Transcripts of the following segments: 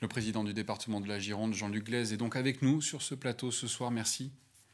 le président du département de la Gironde, Jean-Luc Glaise, est donc avec nous sur ce plateau ce soir. Merci.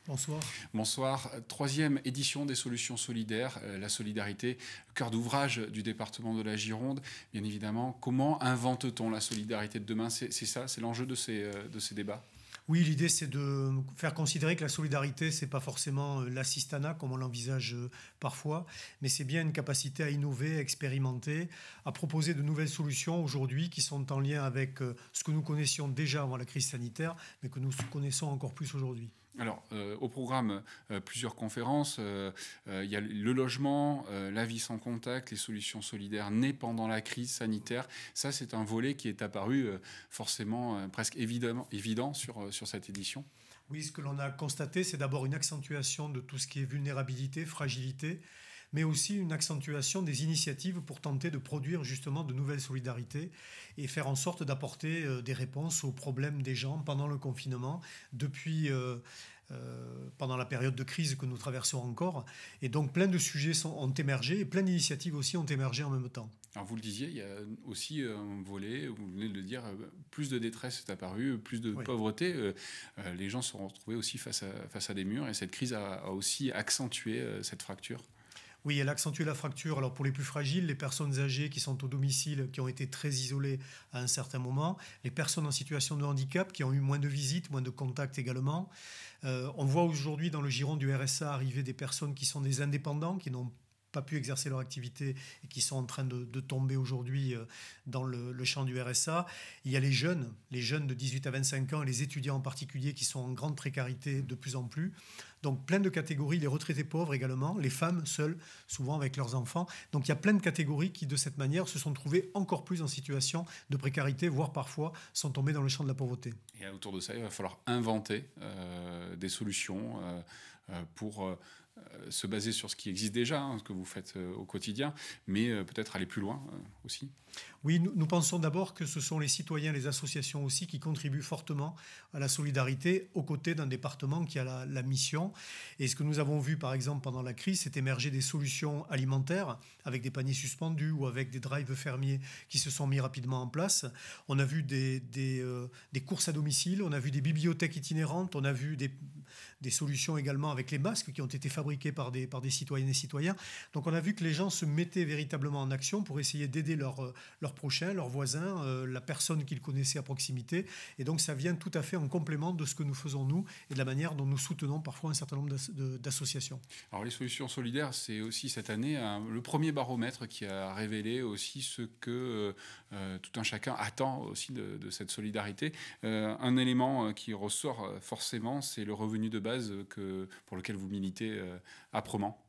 Bonsoir. Bonsoir. Troisième édition des solutions solidaires, euh, la solidarité, cœur d'ouvrage du département de la Gironde. Bien évidemment, comment invente-t-on la solidarité de demain C'est ça, c'est l'enjeu de ces, euh, de ces débats oui, l'idée, c'est de faire considérer que la solidarité, c'est pas forcément euh, l'assistanat comme on l'envisage euh, parfois, mais c'est bien une capacité à innover, à expérimenter, à proposer de nouvelles solutions aujourd'hui qui sont en lien avec euh, ce que nous connaissions déjà avant la crise sanitaire, mais que nous connaissons encore plus aujourd'hui alors, euh, au programme, euh, plusieurs conférences. Euh, il y a le logement, la vie sans contact, les solutions solidaires nées pendant la crise sanitaire. Ça, c'est un volet qui est apparu forcément presque évidemment, évident sur, sur cette édition. Oui, ce que l'on a constaté, c'est d'abord une accentuation de tout ce qui est vulnérabilité, fragilité, mais aussi une accentuation des initiatives pour tenter de produire justement de nouvelles solidarités et faire en sorte d'apporter des réponses aux problèmes des gens pendant le confinement, depuis euh, pendant la période de crise que nous traversons encore. Et donc plein de sujets sont, ont émergé et plein d'initiatives aussi ont émergé en même temps. Alors vous le disiez, il y a aussi euh, un volet, vous venez de le dire, euh, plus de détresse est apparue, plus de pauvreté. Les gens se sont retrouvés aussi face à, des murs et cette crise a aussi accentué cette fracture. Oui, elle accentue la fracture. Alors pour les plus fragiles, les personnes âgées qui sont au domicile, qui ont été très isolées à un certain moment, les personnes en situation de handicap qui ont eu moins de visites, moins de contacts également. Euh, on voit aujourd'hui dans le giron du RSA arriver des personnes qui sont des indépendants, qui n'ont pas pu exercer leur activité et qui sont en train de, tomber aujourd'hui euh, dans le, champ du RSA. Il y a les jeunes, les jeunes de 18 à 25 ans, les étudiants en particulier, qui sont en grande précarité de plus en plus. Donc plein de catégories, les retraités pauvres également, les femmes seules, souvent avec leurs enfants. Donc il y a plein de catégories qui, de cette manière, se sont trouvées encore plus en situation de précarité, voire parfois sont tombées dans le champ de la pauvreté. Et autour de ça, il va falloir inventer euh, des solutions euh, euh, pour euh, se baser sur ce qui existe déjà, hein, ce que vous faites euh, au quotidien, mais euh, peut-être aller plus loin aussi Oui, nous, pensons d'abord que ce sont les citoyens, les associations aussi qui contribuent fortement à la solidarité aux côtés d'un département qui a la, mission. Et ce que nous avons vu par exemple pendant la crise, c'est émerger des solutions alimentaires avec des paniers suspendus ou avec des drives fermiers qui se sont mis rapidement en place. On a vu des courses à domicile, on a vu des bibliothèques itinérantes, on a vu des, des solutions également avec les masques qui ont été fabriqués par des, par des citoyennes et citoyens. Donc on a vu que les gens se mettaient véritablement en action pour essayer d'aider leurs euh, leur prochains, leurs voisins, euh, la personne qu'ils connaissaient à proximité. Et donc ça vient tout à fait en complément de ce que nous faisons nous et de la manière dont nous soutenons parfois un certain nombre d'associations. Alors les solutions solidaires, c'est aussi cette année le premier baromètre qui a révélé aussi ce que euh, tout un chacun attend aussi de, cette solidarité. un élément qui ressort forcément, c'est le revenu de base euh, que, pour lequel vous militez euh, âprement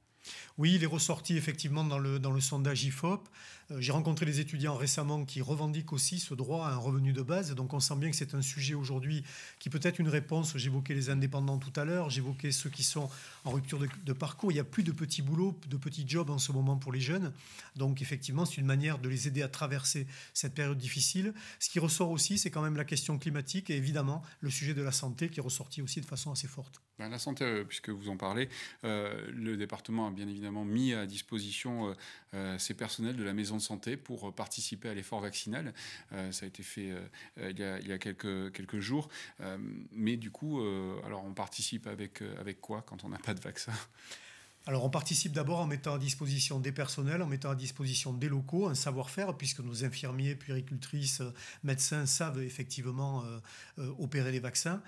oui, il est ressorti effectivement dans le, dans le sondage IFOP. Euh, j'ai rencontré des étudiants récemment qui revendiquent aussi ce droit à un revenu de base. Donc on sent bien que c'est un sujet aujourd'hui qui peut être une réponse. J'évoquais les indépendants tout à l'heure, j'évoquais ceux qui sont en rupture de, parcours. Il n'y a plus de petits boulots, de petits jobs en ce moment pour les jeunes. Donc effectivement, c'est une manière de les aider à traverser cette période difficile. Ce qui ressort aussi, c'est quand même la question climatique et évidemment le sujet de la santé qui est ressorti aussi de façon assez forte. Ben, la santé, euh, puisque vous en parlez, euh, le département a bien évidemment mis à disposition euh, euh, ces personnels de la maison de santé pour euh, participer à l'effort vaccinal. ça a été fait il y a, quelques, quelques jours. mais du coup, alors on participe avec, avec quoi quand on n'a pas de vaccin alors on participe d'abord en mettant à disposition des personnels, en mettant à disposition des locaux, un savoir-faire, puisque nos infirmiers, puéricultrices, médecins savent effectivement opérer les vaccins.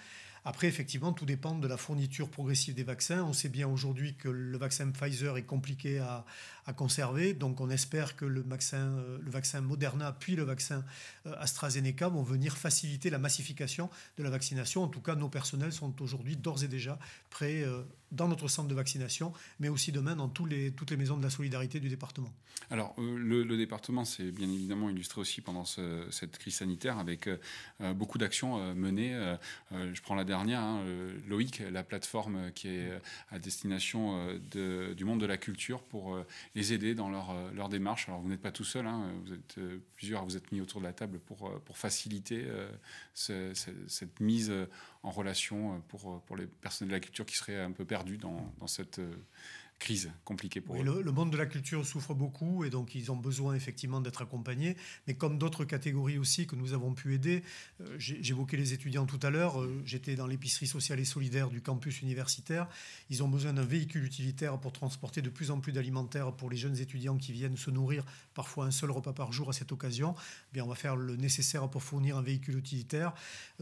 Après, effectivement, tout dépend de la fourniture progressive des vaccins. On sait bien aujourd'hui que le vaccin Pfizer est compliqué à, conserver, donc on espère que le vaccin, euh, le vaccin Moderna puis le vaccin euh, AstraZeneca vont venir faciliter la massification de la vaccination. En tout cas, nos personnels sont aujourd'hui d'ores et déjà prêts euh, dans notre centre de vaccination, mais aussi demain dans tous les, toutes les maisons de la solidarité du département. Alors, euh, le, département s'est bien évidemment illustré aussi pendant cette crise sanitaire avec euh, euh, beaucoup d'actions menées. je prends la dernière, hein, Loïc, la plateforme qui est à destination du monde de la culture pour les aider dans leur, leur démarche. Alors, vous n'êtes pas tout seul, hein, vous êtes plusieurs, vous êtes mis autour de la table pour, pour faciliter cette, mise en relation pour, pour les personnes de la culture qui seraient un peu perdues perdu dans, dans cette euh, crise compliquée pour eux. Le, monde de la culture souffre beaucoup et donc ils ont besoin effectivement d'être accompagnés. Mais comme d'autres catégories aussi que nous avons pu aider, euh, j'évoquais les étudiants tout à l'heure, euh, j'étais dans l'épicerie sociale et solidaire du campus universitaire. Ils ont besoin d'un véhicule utilitaire pour transporter de plus en plus d'alimentaire pour les jeunes étudiants qui viennent se nourrir parfois un seul repas par jour à cette occasion. Eh bien, on va faire le nécessaire pour fournir un véhicule utilitaire.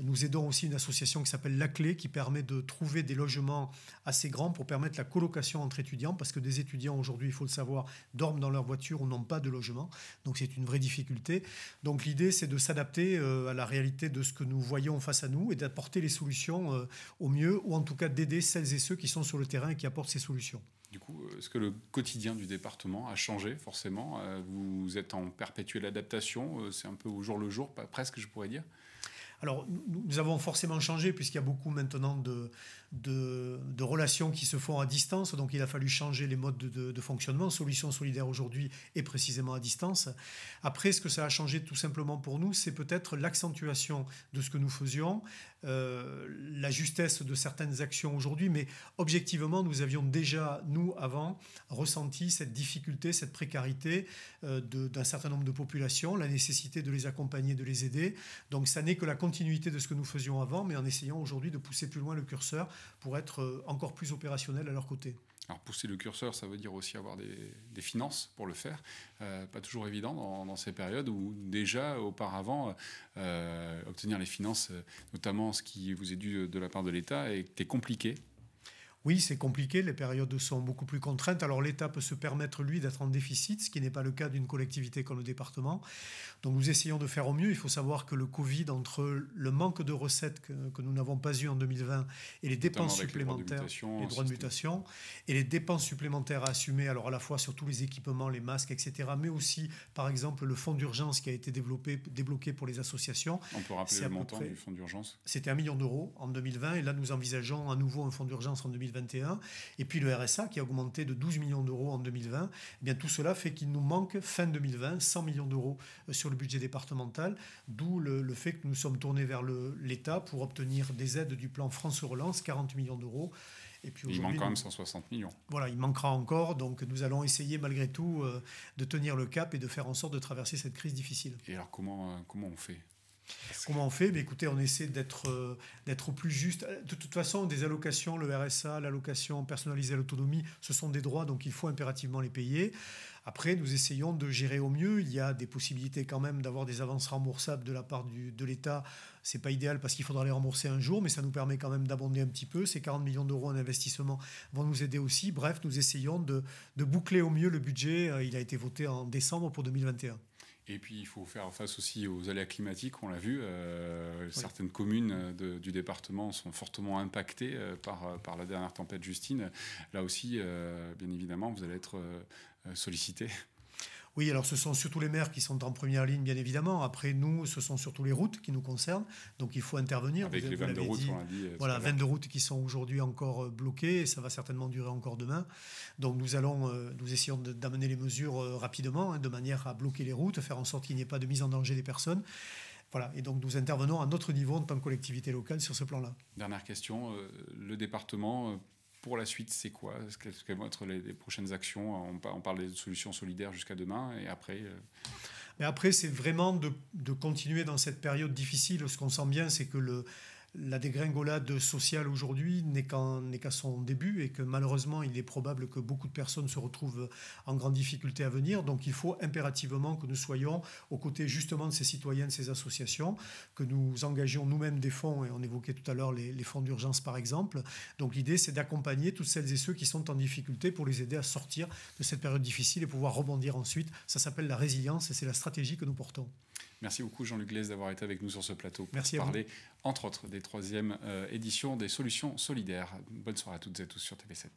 Nous aidons aussi une association qui s'appelle La Clé qui permet de trouver des logements assez grands pour permettre la colocation entre étudiants parce que des étudiants aujourd'hui, il faut le savoir, dorment dans leur voiture ou n'ont pas de logement. Donc c'est une vraie difficulté. Donc l'idée, c'est de s'adapter euh, à la réalité de ce que nous voyons face à nous et d'apporter les solutions euh, au mieux, ou en tout cas d'aider celles et ceux qui sont sur le terrain et qui apportent ces solutions. Du coup, euh, est-ce que le quotidien du département a changé forcément Vous êtes en perpétuelle adaptation, c'est un peu au jour le jour, presque je pourrais dire. Alors, nous avons forcément changé puisqu'il y a beaucoup maintenant de, de, relations qui se font à distance. Donc il a fallu changer les modes de, fonctionnement. Solution solidaire aujourd'hui et précisément à distance. Après, ce que ça a changé tout simplement pour nous, c'est peut-être l'accentuation de ce que nous faisions, euh, la justesse de certaines actions aujourd'hui. Mais objectivement, nous avions déjà, nous, avant, ressenti cette difficulté, cette précarité euh, d'un certain nombre de populations, la nécessité de les accompagner, de les aider. Donc ça n'est que la continuité de ce que nous faisions avant, mais en essayant aujourd'hui de pousser plus loin le curseur pour être euh, encore plus opérationnel à leur côté. Alors pousser le curseur, ça veut dire aussi avoir des, finances pour le faire. Euh, pas toujours évident dans, ces périodes où déjà auparavant, euh, obtenir les finances, notamment ce qui vous est dû de la part de l'État, était compliqué oui, c'est compliqué, les périodes sont beaucoup plus contraintes. Alors l'État peut se permettre, lui, d'être en déficit, ce qui n'est pas le cas d'une collectivité comme le département. Donc nous essayons de faire au mieux. Il faut savoir que le Covid, entre le manque de recettes que, nous n'avons pas eu en 2020 et les dépenses supplémentaires, les droits de mutation, et les dépenses supplémentaires à assumer, alors à la fois sur tous les équipements, les masques, etc., mais aussi, par exemple, le fonds d'urgence qui a été développé, débloqué pour les associations. On peut rappeler le montant du fonds d'urgence C'était un million d'euros en 2020 et là nous envisageons à nouveau un fonds d'urgence en 2020 et puis le RSA qui a augmenté de 12 millions d'euros en 2020, eh bien tout cela fait qu'il nous manque fin 2020 100 millions d'euros euh, sur le budget départemental, d'où le, fait que nous sommes tournés vers l'État pour obtenir des aides du plan France Relance, 40 millions d'euros. Et puis il manque quand même 160 millions. Voilà, il manquera encore, donc nous allons essayer malgré tout euh, de tenir le cap et de faire en sorte de traverser cette crise difficile. Et alors comment, euh, comment on fait Comment on fait Mais Écoutez, on essaie d'être euh, plus juste. Euh, de toute façon, des allocations, le RSA, l'allocation personnalisée à l'autonomie, ce sont des droits, donc il faut impérativement les payer. Après, nous essayons de gérer au mieux. Il y a des possibilités quand même d'avoir des avances remboursables de la part de l'État. C'est pas idéal parce qu'il faudra les rembourser un jour, mais ça nous permet quand même d'abonder un petit peu. Ces 40 millions d'euros en investissement vont nous aider aussi. Bref, nous essayons de boucler au mieux le budget. Euh, il a été voté en décembre pour 2021. Et puis, il faut faire face aussi aux aléas climatiques, on l'a vu. Euh, certaines communes euh, du département sont fortement impactées euh, par, la dernière tempête Justine. Là aussi, bien évidemment, vous allez être sollicité oui, alors ce sont surtout les maires qui sont en première ligne, bien évidemment. Après, nous, ce sont surtout les routes qui nous concernent. Donc il faut intervenir. Avec vous, les routes, dit, euh, Voilà, 22 routes qui sont aujourd'hui encore euh, bloquées et ça va certainement durer encore demain. Donc nous allons, euh, nous essayons d'amener les mesures rapidement, hein, de manière à bloquer les routes, faire en sorte qu'il n'y ait pas de mise en danger des personnes. Voilà, et donc nous intervenons à notre niveau en tant que collectivité locale sur ce plan-là. Dernière question, le département pour la suite, c'est quoi Quelles vont être les, prochaines actions on, on, parle des solutions solidaires jusqu'à demain et après. Euh? Mais après, c'est vraiment de, de, continuer dans cette période difficile. Ce qu'on sent bien, c'est que le, la dégringolade sociale aujourd'hui n'est qu'à son début et que malheureusement il est probable que beaucoup de personnes se retrouvent en grande difficulté à venir. Donc il faut impérativement que nous soyons aux côtés justement de ces citoyens, de ces associations, que nous engagions nous-mêmes des fonds et on évoquait tout à l'heure les, fonds d'urgence par exemple. Donc l'idée c'est d'accompagner toutes celles et ceux qui sont en difficulté pour les aider à sortir de cette période difficile et pouvoir rebondir ensuite. Ça s'appelle la résilience et c'est la stratégie que nous portons. Merci beaucoup Jean-Luc Glaise d'avoir été avec nous sur ce plateau pour parler, entre autres, des troisième euh, éditions des solutions solidaires. Bonne soirée à toutes et à tous sur TV7.